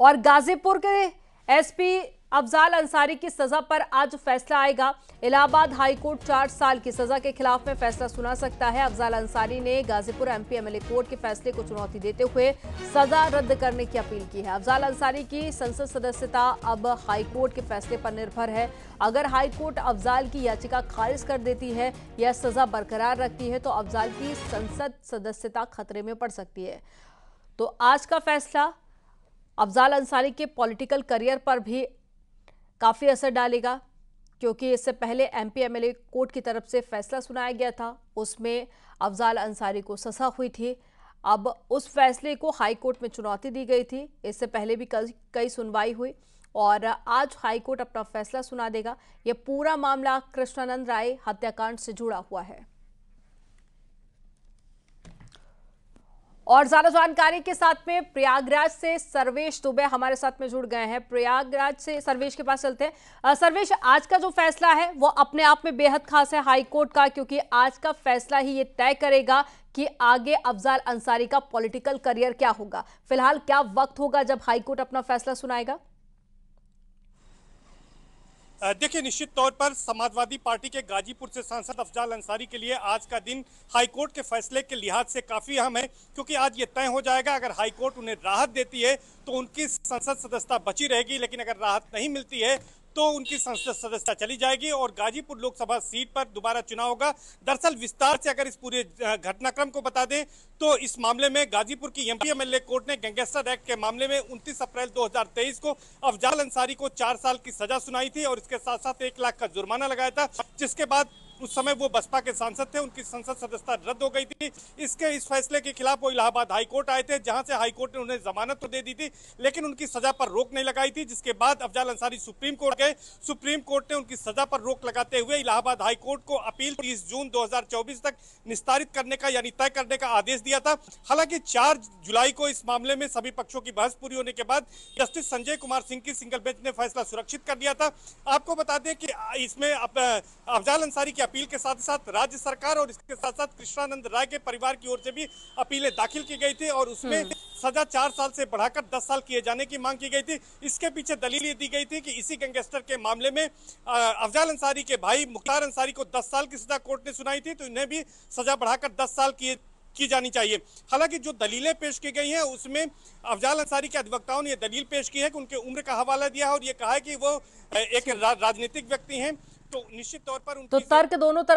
और गाजीपुर के एसपी अफजाल अंसारी की सजा पर आज फैसला आएगा इलाहाबाद हाईकोर्ट चार साल की सजा के खिलाफ में फैसला सुना सकता है अफजाल अंसारी ने गाजीपुर एमपी एमएलए कोर्ट के फैसले को चुनौती देते हुए सजा रद्द करने की अपील की है अफजाल अंसारी की संसद सदस्यता अब हाईकोर्ट के फैसले पर निर्भर है अगर हाईकोर्ट अफजाल की याचिका खारिज कर देती है या सजा बरकरार रखती है तो अफजाल की संसद सदस्यता खतरे में पड़ सकती है तो आज का फैसला अफजाल अंसारी के पॉलिटिकल करियर पर भी काफ़ी असर डालेगा क्योंकि इससे पहले एमपी एमएलए कोर्ट की तरफ से फैसला सुनाया गया था उसमें अफजाल अंसारी को सजा हुई थी अब उस फैसले को हाई कोर्ट में चुनौती दी गई थी इससे पहले भी कल कई सुनवाई हुई और आज हाई कोर्ट अपना फैसला सुना देगा यह पूरा मामला कृष्णानंद राय हत्याकांड से जुड़ा हुआ है और ज्यादा जानकारी के साथ में प्रयागराज से सर्वेश दुबे हमारे साथ में जुड़ गए हैं प्रयागराज से सर्वेश के पास चलते हैं सर्वेश आज का जो फैसला है वो अपने आप में बेहद खास है हाईकोर्ट का क्योंकि आज का फैसला ही ये तय करेगा कि आगे अफजाल अंसारी का पॉलिटिकल करियर क्या होगा फिलहाल क्या वक्त होगा जब हाईकोर्ट अपना फैसला सुनाएगा देखिए निश्चित तौर पर समाजवादी पार्टी के गाजीपुर से सांसद अफजाल अंसारी के लिए आज का दिन हाईकोर्ट के फैसले के लिहाज से काफ़ी अहम है क्योंकि आज ये तय हो जाएगा अगर हाईकोर्ट उन्हें राहत देती है तो उनकी संसद सदस्यता बची रहेगी लेकिन अगर राहत नहीं मिलती है तो उनकी संसद सदस्यता चली जाएगी और गाजीपुर लोकसभा सीट पर दोबारा चुनाव होगा दरअसल विस्तार से अगर इस पूरे घटनाक्रम को बता दें तो इस मामले में गाजीपुर की एमपी एमएलए कोर्ट ने गैंगस्टर एक्ट के मामले में 29 अप्रैल 2023 को अफजाल अंसारी को चार साल की सजा सुनाई थी और इसके साथ साथ एक लाख का जुर्माना लगाया था जिसके बाद उस समय वो बसपा के सांसद थे उनकी संसद सदस्यता रद्द हो गई थी इसके इस फैसले के खिलाफ वो इलाहाबाद हाईकोर्ट आए थे जहां से हाईकोर्ट ने उन्हें जमानत तो दे दी थी लेकिन उनकी सजा पर रोक नहीं लगाई थी जिसके बाद अफजाल अंसारी सुप्रीम कोर्ट गए सुप्रीम कोर्ट ने उनकी सजा पर रोक लगाते हुए इलाहाबाद हाईकोर्ट को अपील तीस जून दो तक निस्तारित करने का यानी तय करने का आदेश दिया था हालांकि चार जुलाई को इस मामले में सभी पक्षों की बहस पूरी होने के बाद जस्टिस संजय कुमार सिंह की सिंगल बेंच ने फैसला सुरक्षित कर दिया था आपको बता दें कि इसमें अफजाल अंसारी की अपील के साथ साथ राज्य सरकार और इसके साथ साथ कृष्णानंद राय के परिवार की ओर से भी अपीलें दाखिल की गई थी और उसमें हम्म। सजा चार साल से बढ़ाकर दस साल किए जाने की मांग की गई थी इसके पीछे दलील ये दी गई थी कि इसी गैंगस्टर के मामले में अफजाल अंसारी के भाई मुख्तार अंसारी को दस साल की सजा कोर्ट ने सुनाई थी तो इन्हें भी सजा बढ़ाकर दस साल किए की जानी चाहिए हालांकि जो दलीलें पेश की गई हैं उसमें अफजाल अंसारी के अधिवक्ताओं ने यह दलील पेश की है कि उनके उम्र का हवाला दिया है और यह कहा है कि वो एक अच्छा। राजनीतिक व्यक्ति हैं तो निश्चित तौर पर तो तर्क दोनों तरफ